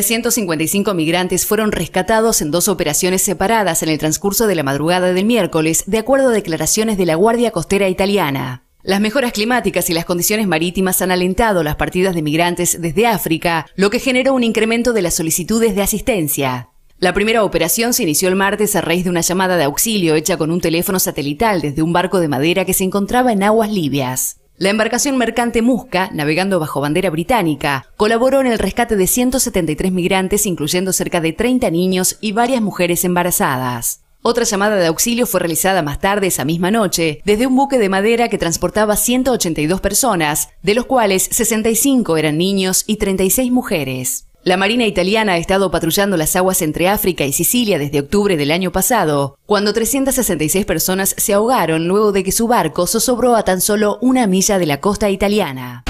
355 migrantes fueron rescatados en dos operaciones separadas en el transcurso de la madrugada del miércoles, de acuerdo a declaraciones de la Guardia Costera Italiana. Las mejoras climáticas y las condiciones marítimas han alentado las partidas de migrantes desde África, lo que generó un incremento de las solicitudes de asistencia. La primera operación se inició el martes a raíz de una llamada de auxilio hecha con un teléfono satelital desde un barco de madera que se encontraba en aguas libias. La embarcación mercante Musca, navegando bajo bandera británica, colaboró en el rescate de 173 migrantes, incluyendo cerca de 30 niños y varias mujeres embarazadas. Otra llamada de auxilio fue realizada más tarde esa misma noche desde un buque de madera que transportaba 182 personas, de los cuales 65 eran niños y 36 mujeres. La Marina italiana ha estado patrullando las aguas entre África y Sicilia desde octubre del año pasado, cuando 366 personas se ahogaron luego de que su barco zozobró a tan solo una milla de la costa italiana.